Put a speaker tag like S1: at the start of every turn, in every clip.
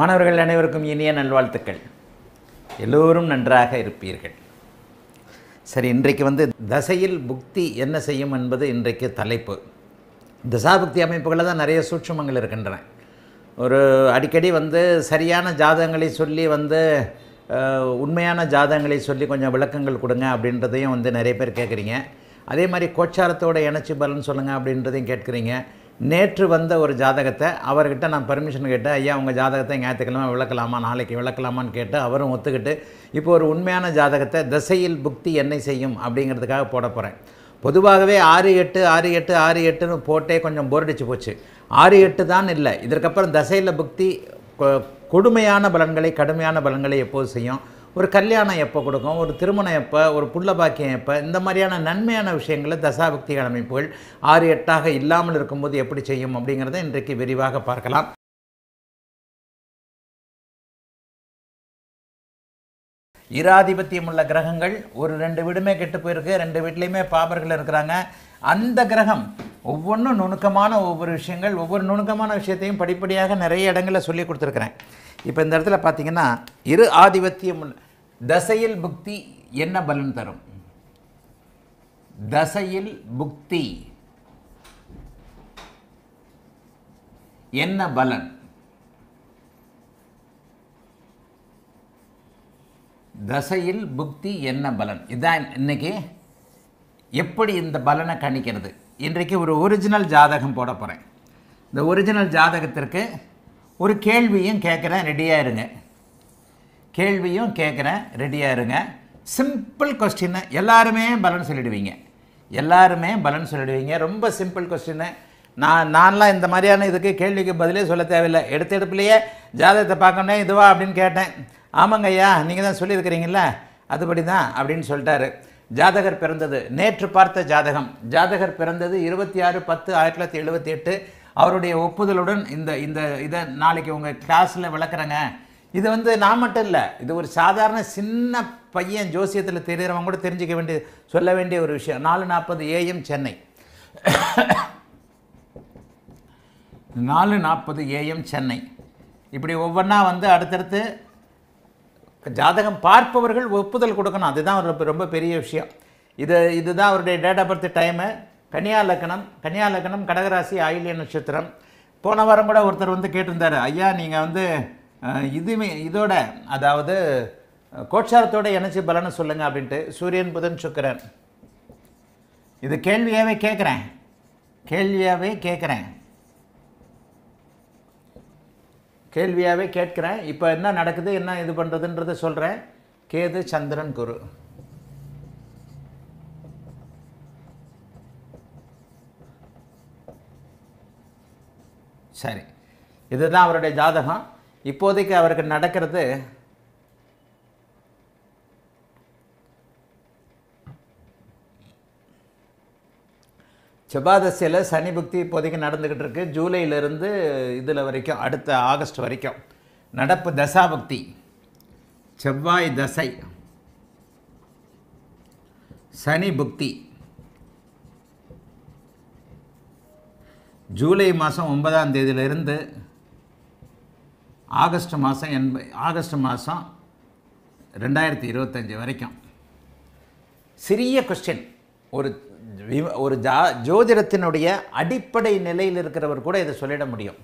S1: மாணவர்கள் அனைவருக்கும் இனிய நல்வாழ்த்துக்கள் எல்லோரும் நன்றாக இருப்பீர்கள் சரி இன்றைக்கு வந்து தசையில் புக்தி என்ன செய்யும் என்பது இன்றைக்கு தலைப்பு தசாபுக்தி அமைப்புகளில் தான் நிறைய சூட்சமங்கள் இருக்கின்றன ஒரு அடிக்கடி வந்து சரியான ஜாதகங்களை சொல்லி வந்து உண்மையான ஜாதகங்களை சொல்லி கொஞ்சம் விளக்கங்கள் கொடுங்க அப்படின்றதையும் வந்து நிறைய பேர் கேட்குறீங்க அதே மாதிரி கோச்சாரத்தோட இணைச்சி பலன் சொல்லுங்கள் அப்படின்றதையும் கேட்குறீங்க நேற்று வந்த ஒரு ஜாதகத்தை அவர்கிட்ட நான் பர்மிஷன் கேட்டேன் ஐயா உங்கள் ஜாதகத்தை ஞாயிற்றுக்கிழமை விளக்கலாமா நாளைக்கு விளக்கலாமான்னு கேட்டு அவரும் ஒத்துக்கிட்டு இப்போ ஒரு உண்மையான ஜாதகத்தை திசையில் புக்தி என்ன செய்யும் அப்படிங்கிறதுக்காக போட போகிறேன் பொதுவாகவே ஆறு எட்டு ஆறு எட்டு ஆறு எட்டுன்னு போட்டே கொஞ்சம் போரடிச்சு போச்சு ஆறு எட்டு தான் இல்லை இதற்கப்புறம் தசையில் புக்தி கொடுமையான பலன்களை கடுமையான பலன்களை எப்போது செய்யும் ஒரு கல்யாணம் எப்போ கொடுக்கும் ஒரு திருமணம் எப்போ ஒரு புள்ள பாக்கியம் எப்போ இந்த மாதிரியான நன்மையான விஷயங்களை தசாபக்திகள் அமைப்புகள் ஆறு எட்டாக இல்லாமல் இருக்கும்போது எப்படி செய்யும் அப்படிங்கிறத இன்றைக்கு விரிவாக பார்க்கலாம் இராதிபத்தியம் உள்ள கிரகங்கள் ஒரு ரெண்டு வீடுமே கெட்டு போயிருக்கு ரெண்டு வீட்லேயுமே பாபர்கள் இருக்கிறாங்க அந்த கிரகம் ஒவ்வொன்றும் நுணுக்கமான ஒவ்வொரு விஷயங்கள் ஒவ்வொரு நுணுக்கமான விஷயத்தையும் படிப்படியாக நிறைய இடங்களில் சொல்லி கொடுத்துருக்குறேன் இப்போ இந்த இடத்துல பார்த்திங்கன்னா இரு ஆதிபத்தியம் தசையில் புக்தி என்ன பலன் தரும் தசையில் புக்தி என்ன பலன் தசையில் புக்தி என்ன பலன் இதான் இன்னைக்கு எப்படி இந்த பலனை கணிக்கிறது இன்றைக்கு ஒரு ஒரிஜினல் ஜாதகம் போட போகிறேன் இந்த ஒரிஜினல் ஜாதகத்திற்கு ஒரு கேள்வியும் கேட்குறேன் ரெடியாக இருங்க கேள்வியும் கேட்குறேன் ரெடியாக இருங்க சிம்பிள் கொஸ்டின்னு எல்லாருமே பலன் சொல்லிடுவீங்க எல்லாருமே பலன் சொல்லிடுவீங்க ரொம்ப சிம்பிள் கொஸ்டின்னு நான் நான்லாம் இந்த மாதிரியான இதுக்கு கேள்விக்கு பதிலே சொல்ல தேவையில்லை எடுத்த எடுப்புலையே ஜாதகத்தை பார்க்கணும் இதுவா அப்படின்னு கேட்டேன் ஆமாங்க ஐயா நீங்கள் தான் சொல்லியிருக்கிறீங்கள அதுபடி தான் அப்படின்னு சொல்லிட்டாரு ஜாதகர் பிறந்தது நேற்று பார்த்த ஜாதகம் ஜாதகர் பிறந்தது இருபத்தி ஆறு பத்து ஆயிரத்தி தொள்ளாயிரத்தி எழுபத்தி எட்டு அவருடைய ஒப்புதலுடன் இந்த இந்த இதை நாளைக்கு உங்கள் கிளாஸில் விளக்குறேங்க இது வந்து நான் மட்டும் இல்லை இது ஒரு சாதாரண சின்ன பையன் ஜோசியத்தில் தெரிகிறவங்க கூட தெரிஞ்சிக்க வேண்டிய சொல்ல வேண்டிய ஒரு விஷயம் நாலு நாற்பது ஏஎம் சென்னை நாலு நாற்பது ஏஎம் சென்னை இப்படி ஒவ்வொன்றா வந்து அடுத்தடுத்து ஜாதகம் பார்ப்பவர்கள் ஒப்புதல் கொடுக்கணும் அதுதான் ஒரு ரொம்ப பெரிய விஷயம் இது இதுதான் அவருடைய டேட் ஆஃப் பர்த் டைமு கன்னியா லக்கணம் கன்னியா லக்கணம் கடகராசி ஆயுள்ய நட்சத்திரம் போன வாரம் கூட ஒருத்தர் வந்து கேட்டிருந்தார் ஐயா நீங்கள் வந்து இதுமே இதோட அதாவது கோட்சாரத்தோட எனர்ஜி பலன்னு சொல்லுங்கள் அப்படின்ட்டு சூரியன் புதன் சுக்கரன் இது கேள்வியாகவே கேட்குறேன் கேள்வியாகவே கேட்குறேன் கேள்வியாகவே கேட்குறேன் இப்போ என்ன நடக்குது என்ன இது பண்ணுறதுன்றதை சொல்கிறேன் கேது சந்திரன் குரு சரி இதுதான் அவருடைய ஜாதகம் இப்போதைக்கு அவருக்கு நடக்கிறது செபாதசியில் சனி புக்தி இப்போதைக்கு நடந்துக்கிட்டு இருக்கு ஜூலையிலிருந்து இதில் வரைக்கும் அடுத்த ஆகஸ்ட் வரைக்கும் நடப்பு தசாபக்தி செவ்வாய் தசை சனி புக்தி ஜூலை மாதம் ஒன்பதாம் தேதியிலிருந்து ஆகஸ்ட் மாதம் என்ப ஆகஸ்ட் மாதம் ரெண்டாயிரத்தி இருபத்தஞ்சி வரைக்கும் சிறிய கொஸ்டின் ஒரு ஒரு ஜா ஜோதிடத்தினுடைய அடிப்படை நிலையில் இருக்கிறவர் கூட இதை சொல்லிட முடியும்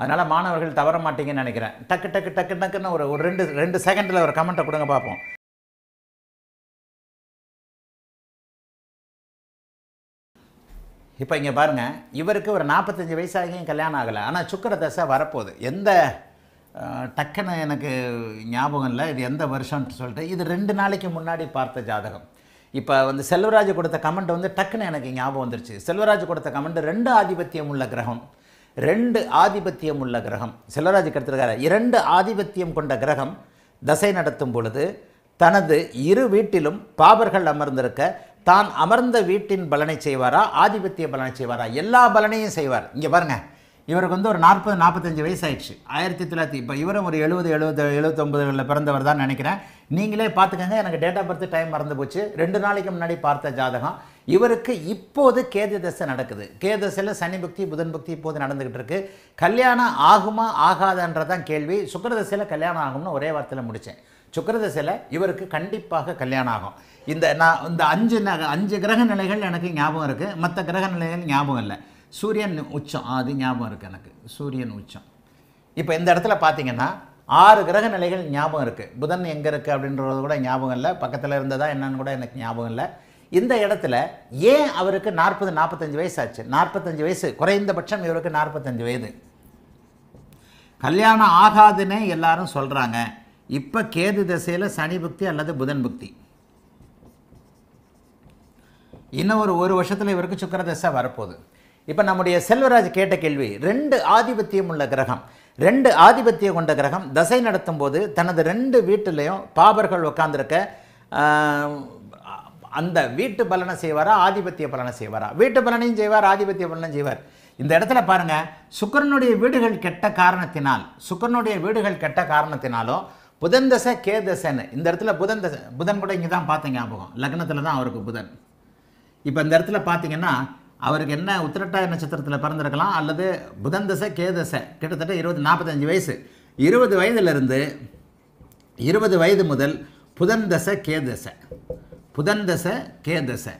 S1: அதனால் மாணவர்கள் தவற மாட்டீங்கன்னு நினைக்கிறேன் டக்கு டக்கு டக்கு டக்குன்னு ஒரு ஒரு ரெண்டு ரெண்டு செகண்டில் ஒரு கமெண்ட்டை கொடுங்க பார்ப்போம் இப்போ இங்கே பாருங்கள் இவருக்கு ஒரு நாற்பத்தஞ்சு வயசாகியும் கல்யாணம் ஆகலை ஆனால் சுக்கர தசை வரப்போகுது எந்த டக்குன்னு எனக்கு ஞாபகம் இல்லை இது எந்த வருஷம்னு சொல்லிட்டு இது ரெண்டு நாளைக்கு முன்னாடி பார்த்த ஜாதகம் இப்போ வந்து செல்வராஜ் கொடுத்த கமெண்ட் வந்து டக்குன்னு எனக்கு ஞாபகம் வந்துருச்சு செல்வராஜ் கொடுத்த கமெண்ட் ரெண்டு ஆதிபத்தியம் உள்ள கிரகம் ரெண்டு ஆதிபத்தியம் உள்ள கிரகம் செல்வராஜ் கெடுத்துருக்காரு இரண்டு ஆதிபத்தியம் கொண்ட கிரகம் தசை நடத்தும் பொழுது தனது இரு வீட்டிலும் பாபர்கள் அமர்ந்திருக்க தான் அமர்ந்த வீட்டின் பலனை செய்வாரா ஆதிபத்திய பலனை செய்வாரா எல்லா பலனையும் செய்வார் இங்கே பாருங்கள் இவருக்கு வந்து ஒரு நாற்பது நாற்பத்தஞ்சு வயசு ஆயிடுச்சு ஆயிரத்தி தொள்ளாயிரத்தி இப்போ இவரும் ஒரு எழுபது எழுபது எழுபத்தொம்பதுகளில் பிறந்தவர் தான் நினைக்கிறேன் நீங்களே பார்த்துக்கங்க எனக்கு டேட் ஆஃப் பர்த் டைம் மறந்து போச்சு ரெண்டு நாளைக்கு முன்னாடி பார்த்த ஜாதகம் இவருக்கு இப்போது கேது தசை நடக்குது கேது தசையில் சனி பக்தி புதன் பக்தி இப்போது நடந்துக்கிட்டு இருக்கு கல்யாணம் ஆகுமா ஆகாதன்றதான் கேள்வி சுக்கரதசையில் கல்யாணம் ஆகும்னு ஒரே வார்த்தையில் முடித்தேன் சுக்கரதசையில் இவருக்கு கண்டிப்பாக கல்யாணம் ஆகும் இந்த நான் இந்த அஞ்சு அஞ்சு கிரக நிலைகள் எனக்கு ஞாபகம் இருக்குது மற்ற கிரக நிலைகள் ஞாபகம் இல்லை சூரியன் உச்சம் அது ஞாபகம் இருக்குது எனக்கு சூரியன் உச்சம் இப்போ இந்த இடத்துல பார்த்தீங்கன்னா ஆறு கிரக நிலைகள் ஞாபகம் இருக்குது புதன் எங்கே இருக்குது அப்படின்றது கூட ஞாபகம் இல்லை பக்கத்தில் இருந்ததா என்னன்னு கூட எனக்கு ஞாபகம் இல்லை இந்த இடத்துல ஏன் அவருக்கு நாற்பது நாற்பத்தஞ்சு வயசு ஆச்சு நாற்பத்தஞ்சு வயசு குறைந்தபட்சம் இவருக்கு நாற்பத்தஞ்சு வயது கல்யாணம் ஆகாதுன்னே எல்லாரும் சொல்கிறாங்க இப்போ கேது திசையில் சனி புக்தி அல்லது புதன் புக்தி இன்னும் ஒரு ஒரு வருஷத்தில் இவருக்கு சுக்கர தசை வரப்போகுது இப்போ நம்முடைய செல்வராஜ் கேட்ட கேள்வி ரெண்டு ஆதிபத்தியம் உள்ள கிரகம் ரெண்டு ஆதிபத்தியம் கொண்ட கிரகம் தசை நடத்தும் போது தனது ரெண்டு வீட்டிலையும் பாபர்கள் உட்காந்துருக்க அந்த வீட்டு பலனை செய்வாரா ஆதிபத்திய பலனை செய்வாரா வீட்டு பலனையும் செய்வார் ஆதிபத்திய பலனையும் செய்வார் இந்த இடத்துல பாருங்க சுக்கரனுடைய வீடுகள் கெட்ட காரணத்தினால் சுக்கரனுடைய வீடுகள் கெட்ட காரணத்தினாலும் புதன் தசை கே தசைன்னு இந்த இடத்துல புதன் தசை புதன் கூட இங்கே தான் பார்த்தீங்க ஞாபகம் லக்னத்தில் தான் அவருக்கு புதன் இப்போ இந்த இடத்துல பார்த்தீங்கன்னா அவருக்கு என்ன உத்திரட்டாய நட்சத்திரத்தில் பிறந்திருக்கலாம் அல்லது புதன் தசை கேதசை கிட்டத்தட்ட இருபது நாற்பத்தஞ்சு வயசு இருபது வயதிலிருந்து இருபது வயது முதல் புதன் தசை கேதசை புதன் தசை கேதசை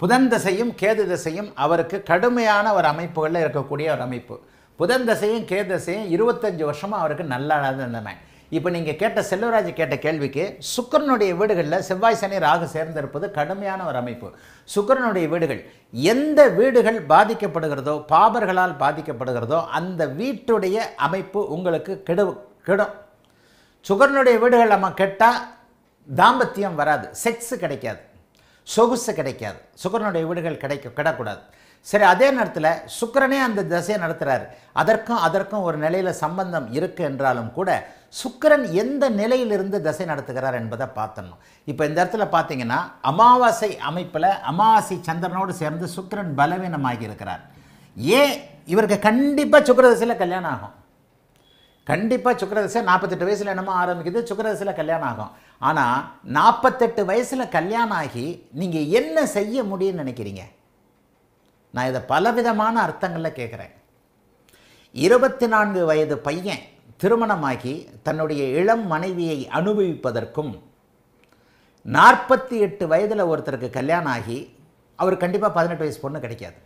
S1: புதன் தசையும் கேது தசையும் அவருக்கு கடுமையான ஒரு அமைப்புகளில் இருக்கக்கூடிய ஒரு அமைப்பு புதன் தசையும் கேது தசையும் இருபத்தஞ்சு வருஷமாக அவருக்கு நல்லா இருந்தன இப்போ நீங்கள் கேட்ட செல்வராஜ் கேட்ட கேள்விக்கு சுக்கரனுடைய வீடுகளில் செவ்வாய் சனி ராகு சேர்ந்திருப்பது கடுமையான ஒரு அமைப்பு சுக்கரனுடைய வீடுகள் எந்த வீடுகள் பாதிக்கப்படுகிறதோ பாபர்களால் பாதிக்கப்படுகிறதோ அந்த வீட்டுடைய அமைப்பு உங்களுக்கு கெடு கெடும் சுகரனுடைய வீடுகள் நம்ம கெட்டால் தாம்பத்தியம் வராது செக்ஸு கிடைக்காது சொகுசு கிடைக்காது சுக்கரனுடைய வீடுகள் கிடைக்க கிடக்கூடாது சரி அதே நேரத்தில் சுக்கரனே அந்த திசையை நடத்துகிறார் அதற்கும் அதற்கும் ஒரு நிலையில் சம்பந்தம் இருக்குது என்றாலும் கூட சுக்கரன் எந்த நிலையிலிருந்து தசை நடத்துகிறார் என்பதை பார்த்தணும் இப்போ இந்த இடத்துல பார்த்தீங்கன்னா அமாவாசை அமைப்பில் அமாவாசை சந்திரனோடு சேர்ந்து சுக்கரன் பலவீனமாகி இருக்கிறார் ஏன் இவருக்கு கண்டிப்பாக சுக்கரதசையில் கல்யாணம் ஆகும் கண்டிப்பாக சுக்கரதசை நாற்பத்தெட்டு வயசில் என்னமோ ஆரம்பிக்குது சுக்கரதசையில் கல்யாணம் ஆகும் ஆனால் நாற்பத்தெட்டு வயசில் கல்யாணம் ஆகி நீங்கள் என்ன செய்ய முடியும்னு நினைக்கிறீங்க நான் இதை பலவிதமான அர்த்தங்களில் கேட்குறேன் இருபத்தி நான்கு வயது பையன் திருமணமாகி தன்னுடைய இளம் மனைவியை அனுபவிப்பதற்கும் நாற்பத்தி எட்டு வயதில் ஒருத்தருக்கு கல்யாணம் ஆகி அவர் கண்டிப்பாக பதினெட்டு வயசு பொண்ணு கிடைக்காது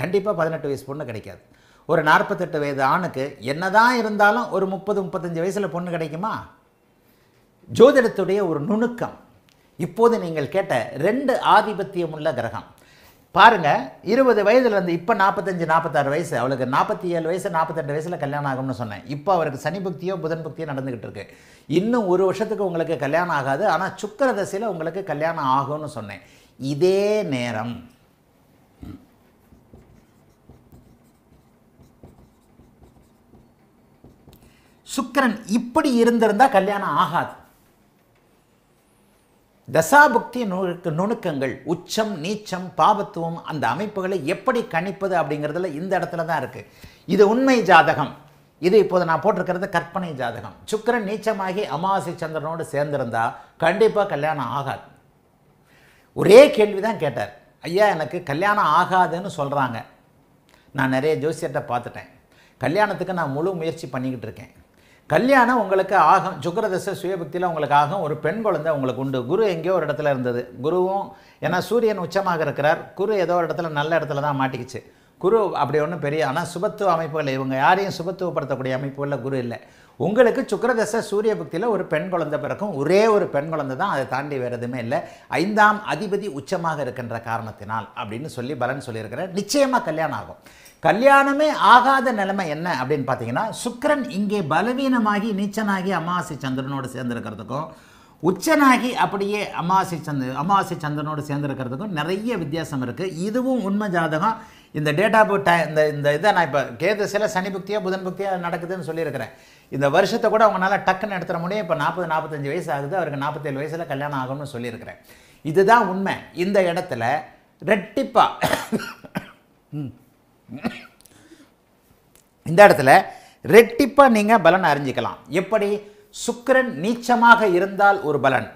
S1: கண்டிப்பாக பதினெட்டு வயசு பொண்ணு கிடைக்காது ஒரு நாற்பத்தெட்டு வயது ஆணுக்கு என்னதான் இருந்தாலும் ஒரு முப்பது முப்பத்தஞ்சு வயசில் பொண்ணு கிடைக்குமா ஜோதிடத்துடைய ஒரு நுணுக்கம் இப்போது நீங்கள் கேட்ட ரெண்டு ஆதிபத்தியம் உள்ள கிரகம் பாருங்கள் இருபது வயதுலேருந்து இப்போ நாற்பத்தஞ்சு நாற்பத்தாறு வயசு அவளுக்கு நாற்பத்தி ஏழு வயசு நாற்பத்தெட்டு வயசில் கல்யாணம் ஆகும்னு சொன்னேன் இப்போ அவருக்கு சனி புக்தியோ புதன் புக்தியோ நடந்துக்கிட்டு இருக்கு இன்னும் ஒரு வருஷத்துக்கு உங்களுக்கு கல்யாணம் ஆகாது ஆனால் சுக்கரதசையில் உங்களுக்கு கல்யாணம் ஆகும்னு சொன்னேன் இதே நேரம் சுக்கரன் இப்படி இருந்திருந்தால் கல்யாணம் ஆகாது தசாபுக்தி நுணுக்கு நுணுக்கங்கள் உச்சம் நீச்சம் பாபத்துவம் அந்த அமைப்புகளை எப்படி கணிப்பது அப்படிங்கிறதுல இந்த இடத்துல தான் இருக்குது இது உண்மை ஜாதகம் இது இப்போது நான் போட்டிருக்கிறது கற்பனை ஜாதகம் சுக்கரன் நீச்சமாகி அமாவாசை சந்திரனோடு சேர்ந்திருந்தா கண்டிப்பாக கல்யாணம் ஆகாது ஒரே கேள்வி தான் கேட்டார் ஐயா எனக்கு கல்யாணம் ஆகாதுன்னு சொல்கிறாங்க நான் நிறைய ஜோசியர்கிட்ட பார்த்துட்டேன் கல்யாணத்துக்கு நான் முழு முயற்சி பண்ணிக்கிட்டு இருக்கேன் கல்யாணம் உங்களுக்கு ஆகும் சுக்கரதச சுயபக்தியில் உங்களுக்கு ஆகும் ஒரு பெண் குழந்தை உங்களுக்கு உண்டு குரு எங்கேயோ ஒரு இடத்துல இருந்தது குருவும் ஏன்னா சூரியன் உச்சமாக இருக்கிறார் குரு ஏதோ ஒரு இடத்துல நல்ல இடத்துல தான் மாட்டிக்கிச்சு குரு அப்படி ஒன்றும் பெரிய ஆனால் சுபத்துவ அமைப்புகள் இவங்க யாரையும் சுபத்துவப்படுத்தக்கூடிய அமைப்புகளில் குரு இல்லை உங்களுக்கு சுக்கரதசை சூரிய பக்தியில் ஒரு பெண் குழந்தை பிறக்கும் ஒரே ஒரு பெண் குழந்தை தான் அதை தாண்டி வேறு எதுவுமே இல்லை ஐந்தாம் அதிபதி உச்சமாக இருக்கின்ற காரணத்தினால் அப்படின்னு சொல்லி பலன் சொல்லியிருக்கிறேன் நிச்சயமாக கல்யாணம் ஆகும் கல்யாணமே ஆகாத நிலைமை என்ன அப்படின்னு பார்த்தீங்கன்னா சுக்கரன் இங்கே பலவீனமாகி நீச்சனாகி அமாவாசை சந்திரனோடு சேர்ந்துருக்கிறதுக்கும் உச்சனாகி அப்படியே அமாவாசை சந்திர அமாவாசை சந்திரனோடு சேர்ந்துருக்கிறதுக்கும் நிறைய வித்தியாசம் இருக்குது இதுவும் உண்மை ஜாதகம் இந்த டேட் ஆஃப் டைம் இந்த இந்த இதை நான் இப்போ கேது சில சனி புக்தியாக புதன் புக்தியாக நடக்குதுன்னு சொல்லியிருக்கிறேன் இந்த வருஷத்தை கூட அவங்களால டக்குன்னு நடத்துகிற முடியும் இப்போ நாற்பது நாற்பத்தஞ்சு வயசு ஆகுது அவருக்கு நாற்பத்தேழு வயசில் கல்யாணம் ஆகும்னு சொல்லியிருக்கிறேன் இதுதான் உண்மை இந்த இடத்துல ரெட்டிப்பாக இந்த இடத்துல ரெட்டிப்பாக நீங்கள் பலன் அறிஞ்சிக்கலாம் எப்படி சுக்கரன் நீச்சமாக இருந்தால் ஒரு பலன்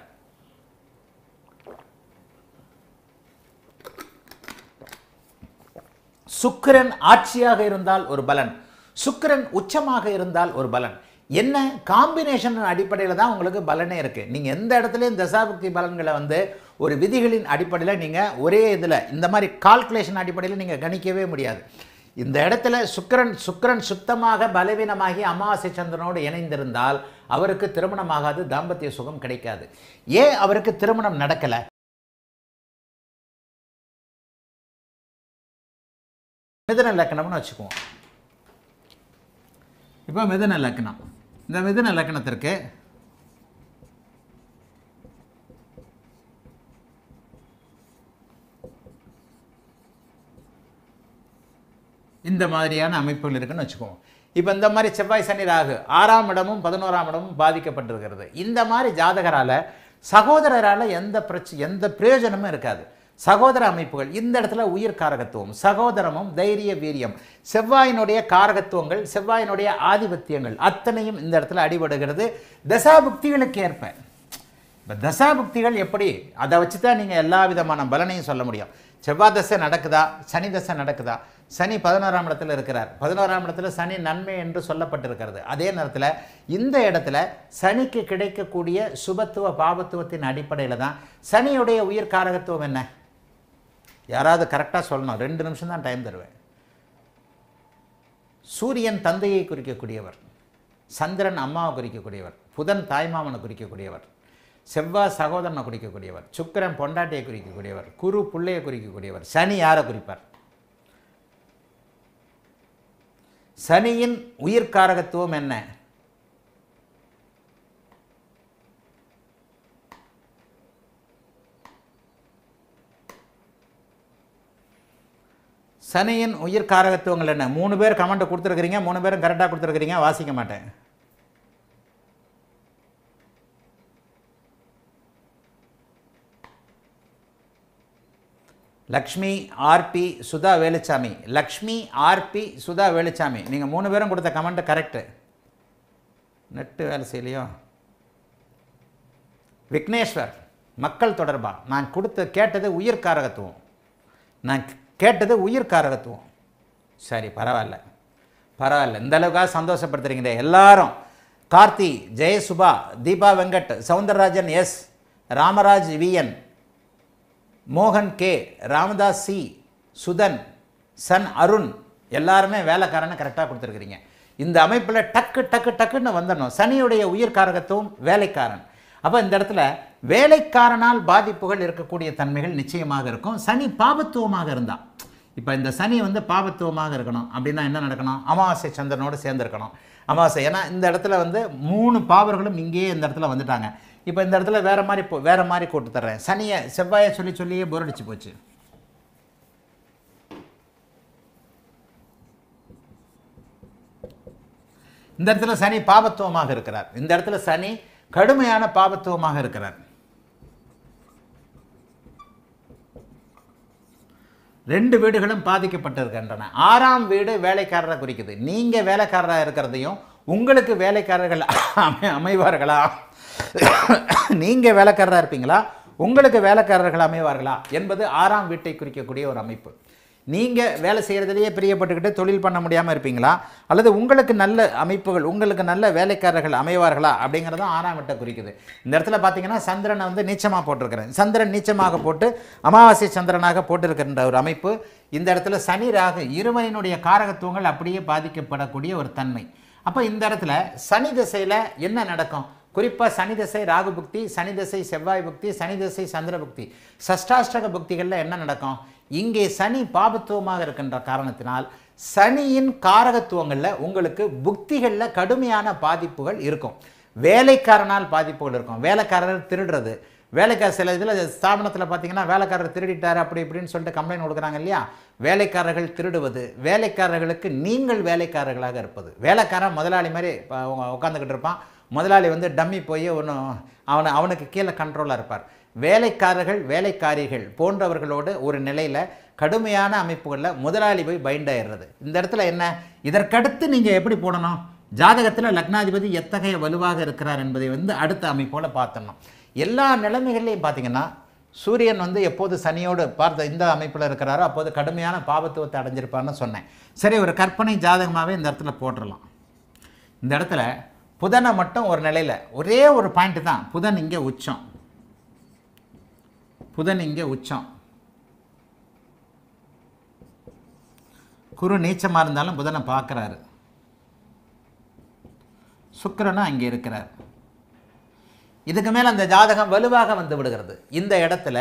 S1: சுக்கரன் ஆட்சியாக இருந்தால் ஒரு பலன் சுக்கரன் உச்சமாக இருந்தால் ஒரு பலன் என்ன காம்பினேஷன் அடிப்படையில் தான் உங்களுக்கு பலனே இருக்குது நீங்கள் எந்த இடத்துலையும் தசாபக்தி பலன்களை வந்து ஒரு விதிகளின் அடிப்படையில் நீங்கள் ஒரே இதில் இந்த மாதிரி கால்குலேஷன் அடிப்படையில் நீங்கள் கணிக்கவே முடியாது இந்த இடத்துல சுக்கரன் சுக்கரன் சுத்தமாக பலவீனமாகி அமாவாசை சந்திரனோடு இணைந்திருந்தால் அவருக்கு திருமணமாகாது தாம்பத்திய சுகம் கிடைக்காது ஏன் அவருக்கு திருமணம் நடக்கலை மிதன லக்கணம்னு வச்சுக்குவோம் இப்போ மிதன லக்கணம் இந்த மிதன லக்கணத்திற்கு இந்த மாதிரியான அமைப்புகள் இருக்குன்னு வச்சுக்கோங்க இப்போ இந்த மாதிரி செவ்வாய் சனி ராகு ஆறாம் இடமும் பதினோராம் இடமும் பாதிக்கப்பட்டிருக்கிறது இந்த மாதிரி ஜாதகரால் சகோதரரால் எந்த பிரச்சனை எந்த பிரயோஜனமும் இருக்காது சகோதர அமைப்புகள் இந்த இடத்துல உயிர் காரகத்துவம் சகோதரமும் தைரிய வீரியம் செவ்வாயினுடைய காரகத்துவங்கள் செவ்வாயினுடைய ஆதிபத்தியங்கள் அத்தனையும் இந்த இடத்துல அடிபடுகிறது தசாபுக்திகளுக்கு ஏற்ப இப்போ தசாபுக்திகள் எப்படி அதை வச்சு தான் நீங்கள் எல்லா விதமான பலனையும் சொல்ல முடியும் செவ்வாய் தசை நடக்குதா சனி தசை நடக்குதா சனி பதினோராம் இடத்துல இருக்கிறார் பதினோராம் இடத்துல சனி நன்மை என்று சொல்லப்பட்டிருக்கிறது அதே நேரத்தில் இந்த இடத்துல சனிக்கு கிடைக்கக்கூடிய சுபத்துவ பாபத்துவத்தின் அடிப்படையில் தான் சனியுடைய உயிர் காரகத்துவம் என்ன யாராவது கரெக்டாக சொல்லணும் ரெண்டு நிமிஷம் தான் டைம் தருவேன் சூரியன் தந்தையை குறிக்கக்கூடியவர் சந்திரன் அம்மாவை குறிக்கக்கூடியவர் புதன் தாய்மாமனை குறிக்கக்கூடியவர் செவ்வாய் சகோதரனை குறிக்கக்கூடியவர் சுக்கரன் பொண்டாட்டியை குறிக்கக்கூடியவர் குரு பிள்ளையை குறிக்கக்கூடியவர் சனி யாரை குறிப்பார் சனியின் உயிர்காரகத்துவம் என்ன சனியின் உயிர் காரகத்துவங்கள் என்ன மூணு பேர் கமெண்ட் கொடுத்துருக்குறீங்க மூணு பேரும் கரெக்டாக கொடுத்துருக்குறீங்க வாசிக்க மாட்டேன் லக்ஷ்மி ஆர்பி சுதா வேலுச்சாமி லக்ஷ்மி ஆர்பி சுதா வேலுச்சாமி நீங்கள் மூணு பேரும் கொடுத்த கமெண்ட்டு கரெக்டு நெட்டு வேலை செய்யலையோ விக்னேஸ்வர் மக்கள் தொடர்பாக நான் கொடுத்த கேட்டது உயிர் காரகத்துவம் நான் கேட்டது உயிர் காரகத்துவம் சரி பரவாயில்ல பரவாயில்ல இந்த அளவுக்காக சந்தோஷப்படுத்துறீங்களே எல்லாரும் கார்த்தி ஜெயசுபா தீபா வெங்கட் சவுந்தரராஜன் எஸ் ராமராஜ் விஎன் மோகன் கே ராமதாஸ் சி சுதன் சன் அருண் எல்லாருமே வேலைக்காரனை கரெக்டாக கொடுத்துருக்குறீங்க இந்த அமைப்பில் டக்கு டக்கு டக்குன்னு வந்துடணும் சனியுடைய உயிர் வேலைக்காரன் அப்போ இந்த இடத்துல வேலைக்காரனால் பாதிப்புகள் இருக்கக்கூடிய தன்மைகள் நிச்சயமாக இருக்கும் சனி பாபத்துவமாக இருந்தான் இப்போ இந்த சனி வந்து பாபத்துவமாக இருக்கணும் அப்படின்னா என்ன நடக்கணும் அமாவாசை சந்திரனோடு சேர்ந்துருக்கணும் அமாவாசை ஏன்னா இந்த இடத்துல வந்து மூணு பாவர்களும் இங்கேயே இந்த இடத்துல வந்துட்டாங்க இப்போ இந்த இடத்துல வேறு மாதிரி போ வேறு மாதிரி கூட்டு தர்றேன் சனியை செவ்வாயை சொல்லி சொல்லியே போரடிச்சு போச்சு இந்த இடத்துல சனி பாபத்துவமாக இருக்கிறார் இந்த இடத்துல சனி கடுமையான பாபத்துவமாக இருக்கிறார் ரெண்டு வீடுகளும் பாதிக்கப்பட்டிருக்கின்றன ஆறாம் வீடு வேலைக்காரரை குறிக்குது நீங்கள் வேலைக்காரராக இருக்கிறதையும் உங்களுக்கு வேலைக்காரர்கள் அமைவார்களா நீங்கள் வேலைக்காரராக இருப்பீங்களா உங்களுக்கு வேலைக்காரர்கள் அமைவார்களா என்பது ஆறாம் வீட்டை குறிக்கக்கூடிய ஒரு அமைப்பு நீங்கள் வேலை செய்கிறதுலையே பிரியப்பட்டுக்கிட்டு தொழில் பண்ண முடியாமல் இருப்பீங்களா அல்லது உங்களுக்கு நல்ல அமைப்புகள் உங்களுக்கு நல்ல வேலைக்காரர்கள் அமைவார்களா அப்படிங்கிறதும் ஆறாம் விட்ட குறிக்குது இந்த இடத்துல பார்த்தீங்கன்னா சந்திரனை வந்து நீச்சமாக போட்டிருக்கிறேன் சந்திரன் நீச்சமாக போட்டு அமாவாசை சந்திரனாக போட்டிருக்கின்ற ஒரு அமைப்பு இந்த இடத்துல சனி ராகு இருமையினுடைய காரகத்துவங்கள் அப்படியே பாதிக்கப்படக்கூடிய ஒரு தன்மை அப்போ இந்த இடத்துல சனி திசையில் என்ன நடக்கும் குறிப்பாக சனி திசை ராகு புக்தி சனி திசை செவ்வாய் புக்தி சனி திசை சந்திர புக்தி சஷ்டாஷ்டக புக்திகளில் என்ன நடக்கும் இங்கே சனி பாபத்துவமாக இருக்கின்ற காரணத்தினால் சனியின் காரகத்துவங்களில் உங்களுக்கு புக்திகளில் கடுமையான பாதிப்புகள் இருக்கும் வேலைக்காரனால் பாதிப்புகள் இருக்கும் வேலைக்காரர் திருடுறது வேலைக்கார சில இதில் ஸ்தாபனத்தில் பார்த்தீங்கன்னா வேலைக்காரர் திருடிட்டார் அப்படி இப்படின்னு சொல்லிட்டு கம்ப்ளைண்ட் கொடுக்குறாங்க இல்லையா வேலைக்காரர்கள் திருடுவது வேலைக்காரர்களுக்கு நீங்கள் வேலைக்காரர்களாக இருப்பது வேலைக்காரன் முதலாளி மாதிரி உட்காந்துக்கிட்டு இருப்பான் முதலாளி வந்து டம்மி போய் ஒன்று அவனை அவனுக்கு கீழே கண்ட்ரோலாக இருப்பார் வேலைக்காரர்கள் வேலைக்காரிகள் போன்றவர்களோடு ஒரு நிலையில் கடுமையான அமைப்புகளில் முதலாளி போய் பைண்ட் இந்த இடத்துல என்ன இதற்கடுத்து நீங்கள் எப்படி போடணும் ஜாதகத்தில் லக்னாதிபதி எத்தகைய வலுவாக இருக்கிறார் என்பதை வந்து அடுத்த அமைப்போல் பார்த்தணும் எல்லா நிலைமைகள்லையும் பார்த்தீங்கன்னா சூரியன் வந்து எப்போது சனியோடு பார்த்த இந்த அமைப்பில் இருக்கிறாரோ அப்போது கடுமையான பாபத்துவத்தை அடைஞ்சிருப்பார்னு சொன்னேன் சரி ஒரு கற்பனை ஜாதகமாகவே இந்த இடத்துல போட்டுடலாம் இந்த இடத்துல புதனை மட்டும் ஒரு நிலையில் ஒரே ஒரு பாயிண்ட்டு தான் புதன் இங்கே உச்சம் புதன் இங்கே உச்சம் குரு நீச்சமாக இருந்தாலும் புதனை பார்க்குறாரு சுக்கரனும் அங்கே இருக்கிறார் இதுக்கு மேலே அந்த ஜாதகம் வலுவாக வந்து விடுகிறது இந்த இடத்துல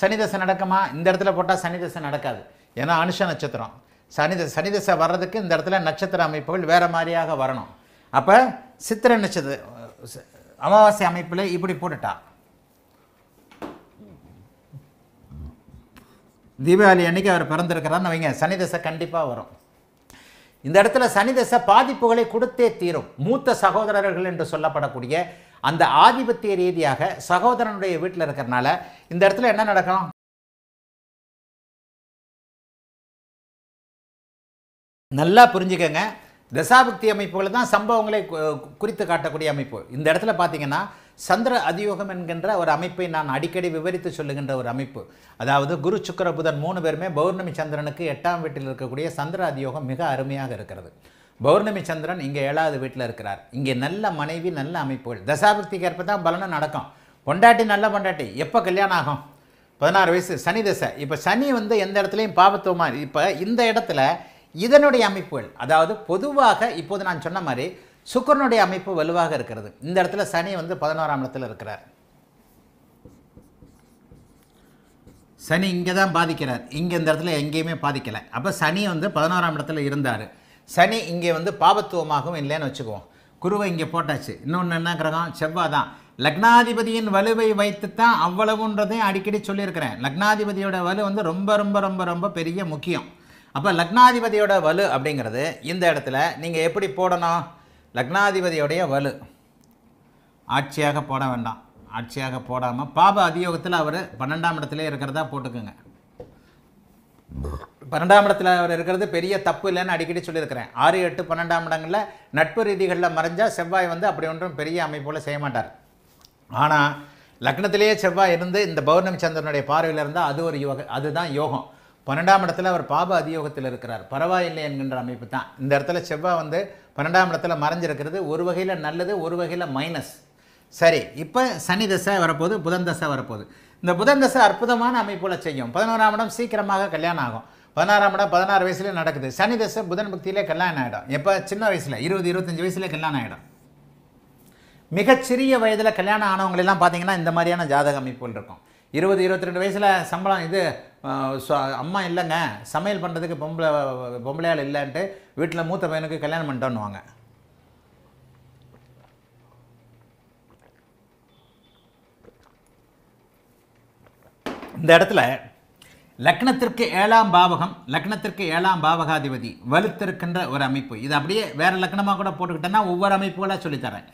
S1: சனிதசை நடக்குமா இந்த இடத்துல போட்டால் சனிதசை நடக்காது ஏன்னா அனுஷ நட்சத்திரம் சனித சனிதசை வர்றதுக்கு இந்த இடத்துல நட்சத்திர அமைப்புகள் வேறு மாதிரியாக வரணும் அப்போ சித்திரை நட்சத்திர அமாவாசை அமைப்பில் இப்படி போட்டுட்டா தீபாவளி அன்றைக்கி அவர் பிறந்திருக்கிறான்னு வைங்க சனி தசை கண்டிப்பாக வரும் இந்த இடத்துல சனி தசை பாதிப்புகளை கொடுத்தே தீரும் மூத்த சகோதரர்கள் என்று சொல்லப்படக்கூடிய அந்த ஆதிபத்திய ரீதியாக சகோதரனுடைய வீட்டில் இருக்கிறனால இந்த இடத்துல என்ன நடக்கும் நல்லா புரிஞ்சுக்கங்க தசாபக்தி அமைப்புகளை தான் சம்பவங்களை குறித்து காட்டக்கூடிய அமைப்பு இந்த இடத்துல பார்த்தீங்கன்னா சந்திர அதியோகம் என்கின்ற ஒரு அமைப்பை நான் அடிக்கடி விவரித்து சொல்லுகின்ற ஒரு அமைப்பு அதாவது குரு சுக்கர புதன் மூணு பேருமே பௌர்ணமி சந்திரனுக்கு எட்டாம் வீட்டில் இருக்கக்கூடிய சந்திர அதியோகம் மிக அருமையாக இருக்கிறது பௌர்ணமி சந்திரன் இங்கே ஏழாவது வீட்டில் இருக்கிறார் இங்கே நல்ல மனைவி நல்ல அமைப்புகள் தசாபக்திக்கு ஏற்ப தான் பலனும் நடக்கும் பொண்டாட்டி நல்ல பொண்டாட்டி எப்போ கல்யாணம் ஆகும் பதினாறு வயசு சனி தசை இப்போ சனி வந்து எந்த இடத்துலையும் பாபத்துவமாக இப்போ இந்த இடத்துல இதனுடைய அமைப்புகள் அதாவது பொதுவாக இப்போது நான் சொன்ன மாதிரி சுக்கரனுடைய அமைப்பு வலுவாக இருக்கிறது இந்த இடத்துல சனி வந்து பதினோராம் இடத்துல இருக்கிறார் சனி இங்கே தான் பாதிக்கிறார் இங்கே இந்த இடத்துல எங்கேயுமே பாதிக்கலை அப்போ சனி வந்து பதினோராம் இடத்துல இருந்தார் சனி இங்கே வந்து பாபத்துவமாகவும் இல்லைன்னு வச்சுக்குவோம் குருவை இங்கே போட்டாச்சு இன்னொன்று என்ன கிரகம் செவ்வாய் தான் லக்னாதிபதியின் வலுவை வைத்து தான் அவ்வளவுன்றதையும் அடிக்கடி சொல்லியிருக்கிறேன் லக்னாதிபதியோட வலு வந்து ரொம்ப ரொம்ப ரொம்ப ரொம்ப பெரிய முக்கியம் அப்போ லக்னாதிபதியோட வலு அப்படிங்கிறது இந்த இடத்துல நீங்கள் எப்படி போடணும் லக்னாதிபதியோடைய வலு ஆட்சியாக போட வேண்டாம் ஆட்சியாக போடாமல் பாப அதியோகத்தில் அவர் பன்னெண்டாம் இடத்துல இருக்கிறதா போட்டுக்குங்க பன்னெண்டாம் இடத்துல அவர் இருக்கிறது பெரிய தப்பு இல்லைன்னு அடிக்கடி சொல்லியிருக்கிறேன் ஆறு எட்டு பன்னெண்டாம் இடங்களில் நட்பு ரீதிகளில் மறைஞ்சால் செவ்வாய் வந்து அப்படி ஒன்றும் பெரிய அமைப்போல் செய்ய மாட்டார் ஆனால் லக்னத்திலேயே செவ்வாய் இருந்து இந்த பௌர்ணமி சந்திரனுடைய பார்வையில் இருந்தால் அது ஒரு யோக அதுதான் யோகம் பன்னெண்டாம் இடத்துல அவர் பாப அதியோகத்தில் இருக்கிறார் பரவாயில்லை என்கின்ற அமைப்பு தான் இந்த இடத்துல செவ்வாய் வந்து பன்னெண்டாம் இடத்துல மறைஞ்சிருக்கிறது ஒரு வகையில் நல்லது ஒரு வகையில் மைனஸ் சரி இப்போ சனி தசை வரப்போகுது புதன் தசை வரப்போகுது இந்த புதன் தசை அற்புதமான அமைப்பில் செய்யும் பதினோராம் இடம் சீக்கிரமாக கல்யாணம் ஆகும் பதினாறாம் இடம் பதினாறு வயசுலேயே நடக்குது சனி தசை புதன் பக்தியிலே கல்யாணம் ஆகிடும் எப்போ சின்ன வயசில் இருபது இருபத்தஞ்சி வயசுலேயே கல்யாணம் ஆகிடும் மிகச்சிறிய வயதில் கல்யாணம் ஆனவங்களெல்லாம் பார்த்தீங்கன்னா இந்த மாதிரியான ஜாதக அமைப்புகள் இருக்கும் இருபது இருபத்தி ரெண்டு வயசில் சம்பளம் இது அம்மா இல்லைங்க சமையல் பண்ணுறதுக்கு பொம்பளை பொம்பளையால் இல்லைன்ட்டு வீட்டில் மூத்த பையனுக்கு கல்யாணம் பண்ணிட்டோன்னுவாங்க இந்த இடத்துல லக்னத்திற்கு ஏழாம் பாவகம் லக்னத்திற்கு ஏழாம் பாவகாதிபதி வலுத்திருக்கின்ற ஒரு அமைப்பு இது அப்படியே வேறு லக்னமாக கூட போட்டுக்கிட்டேன்னா ஒவ்வொரு அமைப்புகளாக சொல்லித்தரேன்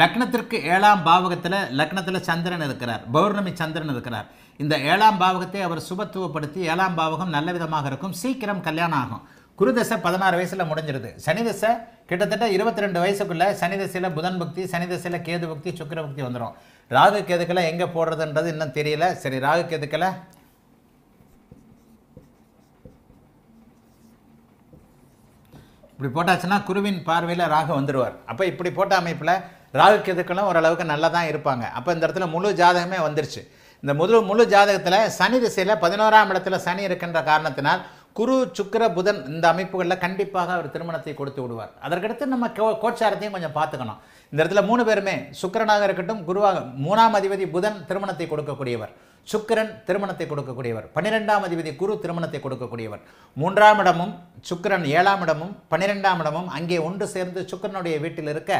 S1: லக்னத்திற்கு ஏழாம் பாவகத்தில் லக்னத்தில் சந்திரன் இருக்கிறார் பௌர்ணமி சந்திரன் இருக்கிறார் இந்த ஏழாம் பாவகத்தை அவர் சுபத்துவப்படுத்தி ஏழாம் பாவகம் நல்ல விதமாக இருக்கும் சீக்கிரம் கல்யாணம் ஆகும் குரு தசை பதினாறு வயசில் முடிஞ்சிருது சனி தசை கிட்டத்தட்ட இருபத்தி ரெண்டு வயசுக்குள்ளே சனி தசையில் புதன் பக்தி சனி தசையில் கேது பக்தி சுக்கர பக்தி வந்துடும் ராகு கேதுக்களை எங்கே போடுறதுன்றது இன்னும் தெரியல சரி ராகு கேதுக்களை இப்படி போட்டாச்சுன்னா குருவின் பார்வையில் ராகு வந்துடுவார் அப்போ இப்படி போட்ட அமைப்பில் ராகு கேதுக்களும் ஓரளவுக்கு நல்லா தான் இருப்பாங்க அப்போ இந்த இடத்துல முழு ஜாதகமே வந்துருச்சு இந்த முதல் முழு ஜாதகத்தில் சனி திசையில் பதினோராம் இடத்துல சனி இருக்கின்ற காரணத்தினால் குரு சுக்கர புதன் இந்த அமைப்புகளில் கண்டிப்பாக அவர் திருமணத்தை கொடுத்து விடுவார் அதற்கடுத்து நம்ம கோ கோச்சாரத்தையும் கொஞ்சம் பார்த்துக்கணும் இந்த இடத்துல மூணு பேருமே சுக்கரனாக இருக்கட்டும் குருவாக மூணாம் அதிபதி புதன் திருமணத்தை கொடுக்கக்கூடியவர் சுக்கிரன் திருமணத்தை கொடுக்கக்கூடியவர் பன்னிரெண்டாம் அதிபதி குரு திருமணத்தை கொடுக்கக்கூடியவர் மூன்றாம் இடமும் சுக்கிரன் ஏழாம் இடமும் பன்னிரெண்டாம் இடமும் அங்கே ஒன்று சேர்ந்து சுக்கிரனுடைய வீட்டில் இருக்க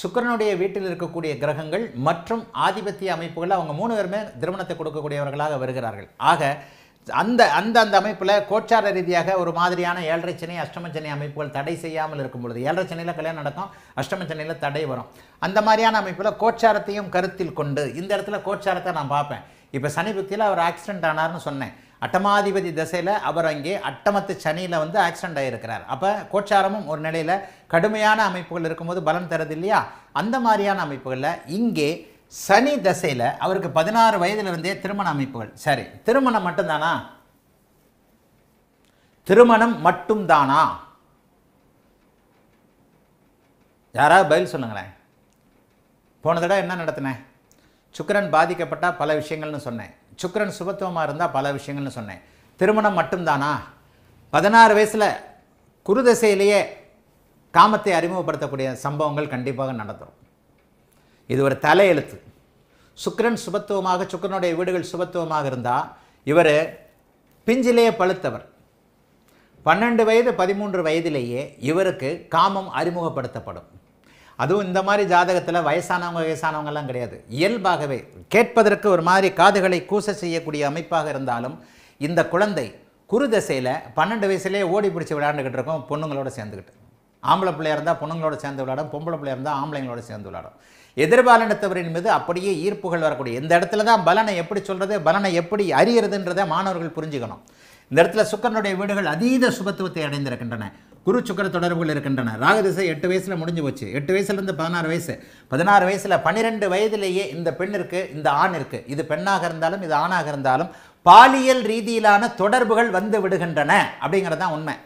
S1: சுக்கரனுடைய வீட்டில் இருக்கக்கூடிய கிரகங்கள் மற்றும் ஆதிபத்திய அமைப்புகள் அவங்க மூணு பேருமே திருமணத்தை கொடுக்கக்கூடியவர்களாக வருகிறார்கள் ஆக அந்த அந்த அந்த அமைப்பில் கோச்சார ரீதியாக ஒரு மாதிரியான ஏழரை சனி அஷ்டம சனி அமைப்புகள் தடை செய்யாமல் இருக்கும் பொழுது ஏழரை சனியில் கல்யாணம் நடக்கும் அஷ்டம சனியில் தடை வரும் அந்த மாதிரியான அமைப்பில் கோச்சாரத்தையும் கருத்தில் கொண்டு இந்த இடத்துல கோச்சாரத்தை நான் பார்ப்பேன் இப்போ சனி பக்தியில் அவர் ஆக்சிடென்ட் ஆனார்னு சொன்னேன் அட்டமாதிபதி திசையில் அவர் அங்கே அட்டமத்து சனியில் வந்து ஆக்சிடென்ட் ஆகியிருக்கிறார் அப்போ கோச்சாரமும் ஒரு நிலையில் கடுமையான அமைப்புகள் இருக்கும்போது பலன் தருது இல்லையா அந்த மாதிரியான அமைப்புகளில் இங்கே சனி திசையில் அவருக்கு பதினாறு வயதிலிருந்தே திருமண அமைப்புகள் சரி திருமணம் மட்டும்தானா திருமணம் மட்டும்தானா யாராவது பதில் சொல்லுங்களேன் போன தடவை என்ன நடத்தினேன் சுக்கரன் பாதிக்கப்பட்டால் பல விஷயங்கள்னு சொன்னேன் சுக்கரன் சுபத்துவமாக இருந்தால் பல விஷயங்கள்னு சொன்னேன் திருமணம் மட்டும்தானா பதினாறு வயசில் குருதசையிலேயே காமத்தை அறிமுகப்படுத்தக்கூடிய சம்பவங்கள் கண்டிப்பாக நடந்துடும் இது ஒரு தலையெழுத்து சுக்கரன் சுபத்துவமாக சுக்கரனுடைய வீடுகள் சுபத்துவமாக இருந்தால் இவர் பிஞ்சிலேயே பழுத்தவர் பன்னெண்டு வயது பதிமூன்று வயதிலேயே இவருக்கு காமம் அறிமுகப்படுத்தப்படும் அதுவும் இந்த மாதிரி ஜாதகத்தில் வயசானவங்க வயசானவங்கெல்லாம் கிடையாது இயல்பாகவே கேட்பதற்கு ஒரு மாதிரி காதுகளை கூச செய்யக்கூடிய அமைப்பாக இருந்தாலும் இந்த குழந்தை குருதசையில் பன்னெண்டு வயசுலேயே ஓடி பிடிச்சி விளையாண்டுக்கிட்டு இருக்கோம் பொண்ணுங்களோட சேர்ந்துக்கிட்டு ஆம்பளை பிள்ளையாக இருந்தால் பொண்ணுங்களோட சேர்ந்து விளையாடும் பொம்பளை பிள்ளையாக இருந்தால் ஆம்பளைங்களோட சேர்ந்து விளையாடும் எதிர்பாலினத்தவரின் மீது அப்படியே ஈர்ப்புகள் வரக்கூடிய இந்த இடத்துல தான் பலனை எப்படி சொல்கிறது பலனை எப்படி அறியறதுன்றதை மாணவர்கள் புரிஞ்சுக்கணும் இந்த இடத்துல சுக்கரனுடைய வீடுகள் அதீத சுபத்துவத்தை அடைந்திருக்கின்றன குரு சுக்கர தொடர்புகள் இருக்கின்றன ராகதிசை எட்டு வயசில் முடிஞ்சு போச்சு எட்டு வயசுலேருந்து பதினாறு வயசு பதினாறு வயசில் பன்னிரெண்டு வயதிலேயே இந்த பெண் இருக்குது இந்த ஆண் இருக்குது இது பெண்ணாக இருந்தாலும் இது ஆணாக இருந்தாலும் பாலியல் ரீதியிலான தொடர்புகள் வந்து விடுகின்றன அப்படிங்கிறது தான் உண்மை